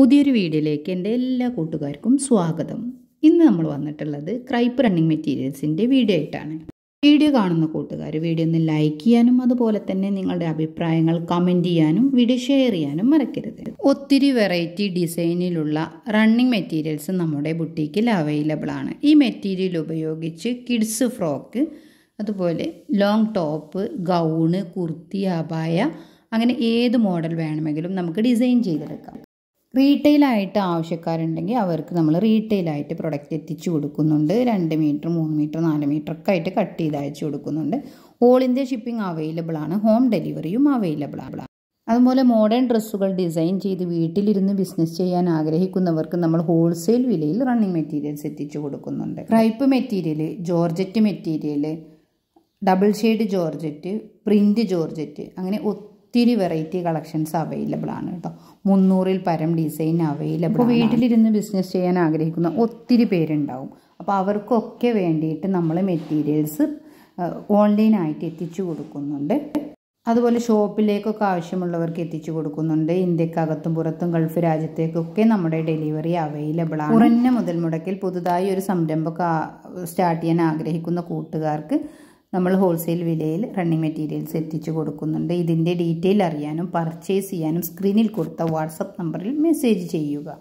പുതിയൊരു വീഡിയോയിലേക്ക് എൻ്റെ എല്ലാ കൂട്ടുകാർക്കും സ്വാഗതം ഇന്ന് നമ്മൾ വന്നിട്ടുള്ളത് ക്രൈപ്പ് റണ്ണിങ് മെറ്റീരിയൽസിൻ്റെ വീഡിയോ ആയിട്ടാണ് വീഡിയോ കാണുന്ന കൂട്ടുകാർ വീഡിയോ ഒന്ന് ലൈക്ക് ചെയ്യാനും അതുപോലെ തന്നെ നിങ്ങളുടെ അഭിപ്രായങ്ങൾ കമൻറ്റ് ചെയ്യാനും വീഡിയോ ഷെയർ ചെയ്യാനും മറക്കരുത് ഒത്തിരി വെറൈറ്റി ഡിസൈനിലുള്ള റണ്ണിങ് മെറ്റീരിയൽസ് നമ്മുടെ ബുട്ടീക്കിൽ അവൈലബിൾ ആണ് ഈ മെറ്റീരിയൽ ഉപയോഗിച്ച് കിഡ്സ് ഫ്രോക്ക് അതുപോലെ ലോങ് ടോപ്പ് ഗൗണ് കുർത്തി അബായ അങ്ങനെ ഏത് മോഡൽ വേണമെങ്കിലും നമുക്ക് ഡിസൈൻ ചെയ്തെടുക്കാം റീറ്റെയിലായിട്ട് ആവശ്യക്കാരുണ്ടെങ്കിൽ അവർക്ക് നമ്മൾ റീറ്റെയിലായിട്ട് പ്രൊഡക്റ്റ് എത്തിച്ചു കൊടുക്കുന്നുണ്ട് രണ്ട് മീറ്റർ മൂന്ന് മീറ്റർ നാല് മീറ്റർ ഒക്കെ ആയിട്ട് കട്ട് ചെയ്ത് അയച്ചു കൊടുക്കുന്നുണ്ട് ഓൾ ഇന്ത്യ ഷിപ്പിംഗ് അവൈലബിൾ ആണ് ഹോം ഡെലിവറിയും അവൈലബിൾ ആണ് അതുപോലെ മോഡേൺ ഡ്രസ്സുകൾ ഡിസൈൻ ചെയ്ത് വീട്ടിലിരുന്ന് ബിസിനസ് ചെയ്യാൻ ആഗ്രഹിക്കുന്നവർക്ക് നമ്മൾ ഹോൾസെയിൽ വിലയിൽ റണ്ണിങ് മെറ്റീരിയൽസ് എത്തിച്ചു കൊടുക്കുന്നുണ്ട് crepe material georgette material double shade georgette print georgette അങ്ങനെ ഒത്തിരി വെറൈറ്റി കളക്ഷൻസ് അവൈലബിൾ ആണ് കേട്ടോ മുന്നൂറിൽ പരം ഡിസൈൻ അവൈലബിൾ അപ്പോൾ വീട്ടിലിരുന്ന് ബിസിനസ് ചെയ്യാൻ ആഗ്രഹിക്കുന്ന ഒത്തിരി പേരുണ്ടാവും അപ്പോൾ അവർക്കൊക്കെ വേണ്ടിയിട്ട് നമ്മൾ മെറ്റീരിയൽസ് ഓൺലൈനായിട്ട് എത്തിച്ചു കൊടുക്കുന്നുണ്ട് അതുപോലെ ഷോപ്പിലേക്കൊക്കെ ആവശ്യമുള്ളവർക്ക് എത്തിച്ചു കൊടുക്കുന്നുണ്ട് ഇന്ത്യക്കകത്തും പുറത്തും ഗൾഫ് രാജ്യത്തേക്കൊക്കെ നമ്മുടെ ഡെലിവറി അവൈലബിൾ ആണ് കുറഞ്ഞ മുതൽ മുടക്കിൽ പുതുതായി ഒരു സംരംഭം സ്റ്റാർട്ട് ചെയ്യാൻ ആഗ്രഹിക്കുന്ന കൂട്ടുകാർക്ക് നമ്മൾ ഹോൾസെയിൽ വിലയിൽ റണ്ണിങ് മെറ്റീരിയൽസ് എത്തിച്ചു കൊടുക്കുന്നുണ്ട് ഇതിൻ്റെ ഡീറ്റെയിൽ അറിയാനും പർച്ചേസ് ചെയ്യാനും സ്ക്രീനിൽ കൊടുത്ത വാട്സപ്പ് നമ്പറിൽ മെസ്സേജ് ചെയ്യുക